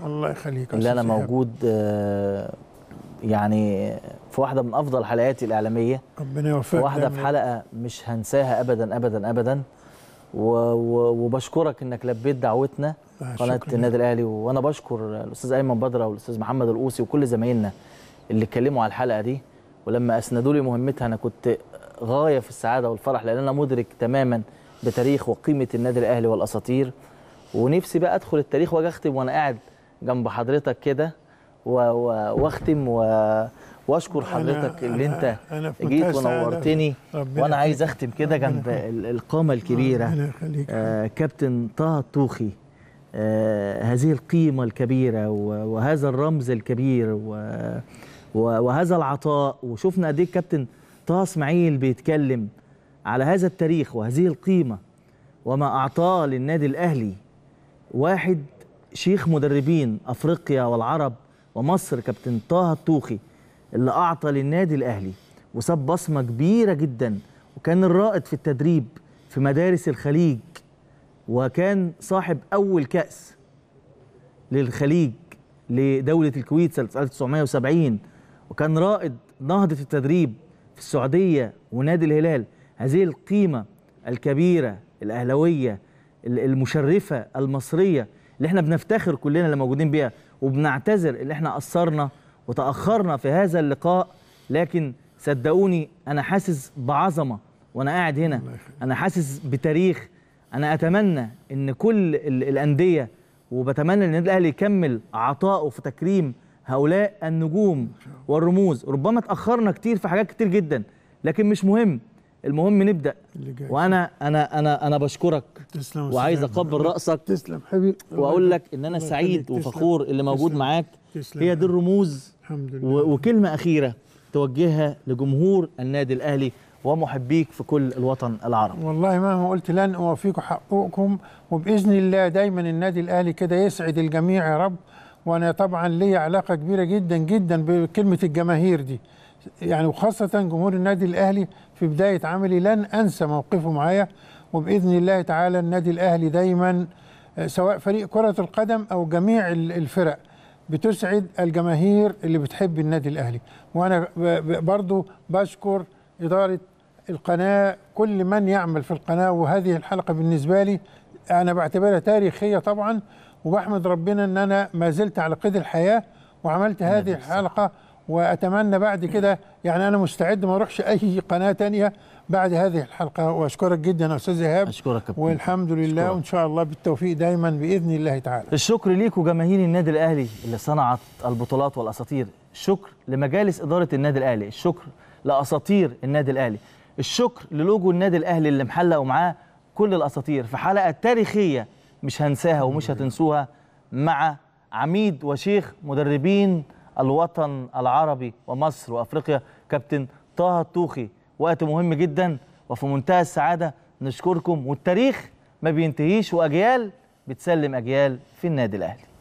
الله يخليك اللي انا موجود آه، يعني في واحده من افضل حلقاتي الاعلاميه ربنا يوفقك واحده في حلقه مش هنساها ابدا ابدا ابدا وبشكرك انك لبيت دعوتنا قناه النادي الاهلي وانا بشكر الاستاذ ايمن بدره والاستاذ محمد القوسي وكل زمايلنا اللي اتكلموا على الحلقه دي ولما اسندوا لي مهمتها انا كنت غايه في السعاده والفرح لان انا مدرك تماما بتاريخ وقيمه النادي الاهلي والاساطير ونفسي بقى ادخل التاريخ واجي اختم وانا قاعد جنب حضرتك كده واختم و... واشكر حضرتك اللي انت أنا جيت ونورتني وانا عايز اختم كده جنب القامه الكبيره آه كابتن طه الطوخي آه هذه القيمه الكبيره وهذا الرمز الكبير وهذا العطاء وشفنا قد ايه كابتن طه اسماعيل بيتكلم على هذا التاريخ وهذه القيمه وما اعطاه للنادي الاهلي واحد شيخ مدربين افريقيا والعرب ومصر كابتن طه الطوخي اللي اعطى للنادي الاهلي وساب بصمه كبيره جدا وكان الرائد في التدريب في مدارس الخليج وكان صاحب اول كاس للخليج لدوله الكويت سنه 1970 وكان رائد نهضه التدريب في السعوديه ونادي الهلال هذه القيمه الكبيره الاهلاويه المشرفه المصريه اللي احنا بنفتخر كلنا اللي موجودين بيها وبنعتذر اللي احنا قصرنا وتاخرنا في هذا اللقاء لكن صدقوني انا حاسس بعظمه وانا قاعد هنا انا حاسس بتاريخ انا اتمنى ان كل الانديه وبتمنى ان النادي الاهلي يكمل عطائه في تكريم هؤلاء النجوم والرموز ربما تاخرنا كتير في حاجات كتير جدا لكن مش مهم المهم نبدا وانا انا انا انا بشكرك تسلم وعايز اقبل راسك تسلم حبيبي واقول لك ان انا سعيد وفخور اللي موجود تسلم معاك تسلم هي دي الرموز الحمد لله وكلمه اخيره توجهها لجمهور النادي الاهلي ومحبيك في كل الوطن العربي والله مهما قلت لن اوفيك حقوقكم وباذن الله دايما النادي الاهلي كده يسعد الجميع يا رب وانا طبعا لي علاقه كبيره جدا جدا بكلمه الجماهير دي يعني وخاصة جمهور النادي الأهلي في بداية عملي لن أنسى موقفه معايا وبإذن الله تعالى النادي الأهلي دايما آه، سواء فريق كرة القدم أو جميع الفرق بتسعد الجماهير اللي بتحب النادي الأهلي وأنا برضو بشكر إدارة القناة كل من يعمل في القناة وهذه الحلقة بالنسبة لي أنا بعتبرها تاريخية طبعا وبحمد ربنا أن أنا ما زلت على قيد الحياة وعملت هذه الحلقة واتمنى بعد كده يعني انا مستعد ما اروحش اي قناه ثانيه بعد هذه الحلقه واشكرك جدا يا استاذ ايهاب اشكرك والحمد لله أشكرك. وان شاء الله بالتوفيق دايما باذن الله تعالى الشكر ليك وجماهير النادي الاهلي اللي صنعت البطولات والاساطير الشكر لمجالس اداره النادي الاهلي الشكر لاساطير النادي الاهلي الشكر للوجو النادي الاهلي اللي محلق ومعاه كل الاساطير في حلقه تاريخيه مش هنساها ومش هتنسوها مع عميد وشيخ مدربين الوطن العربي ومصر وافريقيا كابتن طه الطوخي وقت مهم جدا وفي منتهى السعاده نشكركم والتاريخ ما بينتهيش واجيال بتسلم اجيال في النادي الاهلي